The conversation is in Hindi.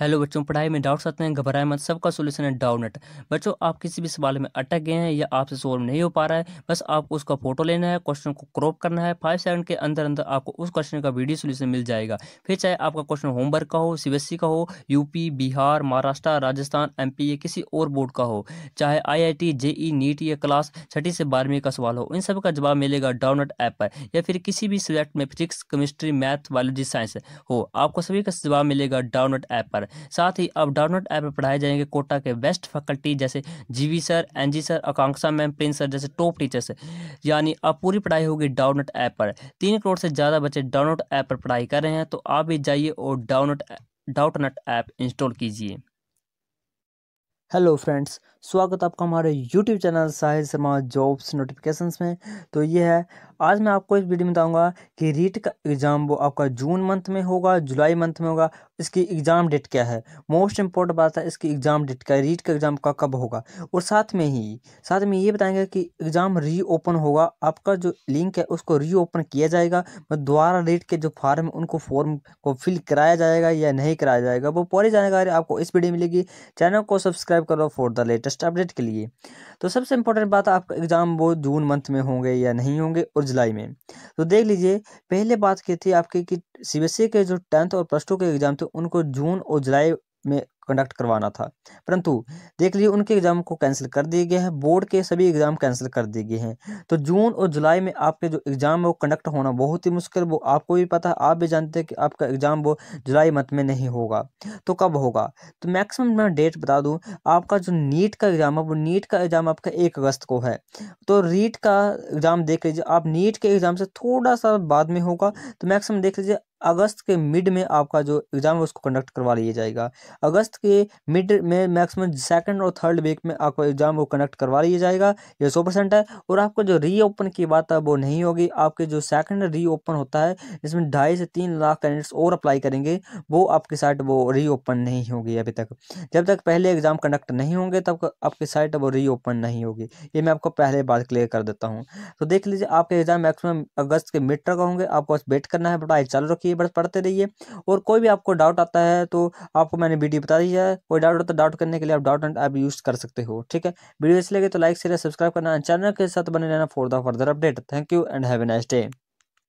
हेलो बच्चों पढ़ाई में डाउट्स आते हैं घबराए मत सबका सोल्यूशन है डाउनेट बच्चों आप किसी भी सवाल में अटक गए हैं या आपसे सोल्व नहीं हो पा रहा है बस आपको उसका फोटो लेना है क्वेश्चन को क्रॉप करना है फाइव सेकंड के अंदर अंदर आपको उस क्वेश्चन का वीडियो सोल्यूशन मिल जाएगा फिर चाहे आपका क्वेश्चन होमवर्क का हो सी e का हो यूपी बिहार महाराष्ट्र राजस्थान एम या किसी और बोर्ड का हो चाहे I I T JEE NEET या क्लास छठी से बारहवीं का सवाल हो इन सब का जवाब मिलेगा डाउनेट ऐप पर या फिर किसी भी सब्जेक्ट में physics chemistry math biology science हो आपको सभी का जवाब मिलेगा डाउनेट ऐप पर पर साथ ही अब डाउनलोड ऐप पढ़ाए जाएंगे कोटा के बेस्ट फैकल्टी जैसे GV sir N G sir Akanksha ma'am Prince sir जैसे टॉप टीचर्स यानी अब पूरी पढ़ाई होगी डाउनलोड ऐप पर तीन करोड़ से ज़्यादा बच्चे डाउनलोड ऐप पर पढ़ाई कर रहे हैं तो आप भी जाइए और डाउनलोड डाउटनेट ऐप इंस्टॉल कीजिए हेलो फ्रेंड्स स्वागत आपका हमारे YouTube channel Sahil Sharma jobs notifications में तो ये है आज मैं आपको इस वीडियो में बताऊंगा कि रीट का एग्ज़ाम वो आपका जून मंथ में होगा जुलाई मंथ में होगा इसकी एग्ज़ाम डेट क्या है मोस्ट इंपॉर्टेंट बात है इसकी एग्ज़ाम डेट क्या रीट का एग्ज़ाम का कब होगा और साथ में ही साथ में ये बताएंगे कि एग्ज़ाम रीओपन होगा आपका जो लिंक है उसको रीओपन किया जाएगा मतलब दोबारा रीट के जो फॉर्म है उनको फॉर्म को फिल कराया जाएगा या नहीं कराया जाएगा वो पूरी जानकारी आपको इस वीडियो में मिलेगी चैनल को सब्सक्राइब करो फॉर द लेटेस्ट अपडेट के लिए तो सबसे इंपॉर्टेंट बात आपका एग्ज़ाम वो जून मंथ में होंगे या नहीं होंगे और जुलाई में तो देख लीजिए पहले बात की थी आपकी कि सी के जो टेंथ और प्लस टू के एग्ज़ाम थे उनको जून और जुलाई में कंडक्ट करवाना था परंतु देख लीजिए उनके एग्ज़ाम को कैंसिल कर दिए गए हैं बोर्ड के सभी एग्ज़ाम कैंसिल कर दिए गए हैं तो जून और जुलाई में आपके जो एग्ज़ाम है वो कंडक्ट होना बहुत ही मुश्किल वो आपको भी पता है आप भी जानते हैं कि आपका एग्ज़ाम वो जुलाई मंथ में नहीं होगा तो कब होगा तो मैक्सिमम मैं डेट बता दूँ आपका जो नीट का एग्ज़ाम है वो नीट का एग्ज़ाम आपका एक अगस्त को है तो रीट का एग्ज़ाम देख लीजिए आप नीट के एग्ज़ाम से थोड़ा सा बाद में होगा तो मैक्सिमम देख लीजिए अगस्त के मिड में आपका जो एग्ज़ाम है उसको कंडक्ट करवा लिया जाएगा अगस्त के मिड में मैक्सिमम सेकंड और थर्ड वीक में आपको एग्ज़ाम वो कंडक्ट करवा लिया जाएगा ये सौ परसेंट है और आपको जो रीओपन की बात है वो नहीं होगी आपके जो सेकंड रीओपन होता है जिसमें ढाई से तीन लाख कैंडिडेट्स और अप्लाई करेंगे वो आपकी साइट वो रीओपन नहीं होगी अभी तक जब तक पहले एग्ज़ाम कंडक्ट नहीं होंगे तब आपकी साइट वो रीओपन नहीं होगी ये मैं आपको पहले बात क्लियर कर देता हूँ तो देख लीजिए आपके एग्ज़ाम मैक्सिमम अगस्त के मिड तक होंगे आपको वेट करना है बटाई चालू रखिए की बस पढ़ते रहिए और कोई भी आपको डाउट आता है तो आपको मैंने वीडियो बता दी है कोई डाउट होता है डाउट करने के लिए आप डाउट एंड ऐप यूज़ कर सकते हो ठीक है वीडियो अच्छी लगे तो लाइक शेयर सब्सक्राइब करना चैनल के साथ बने रहना for the further update thank you and have a nice day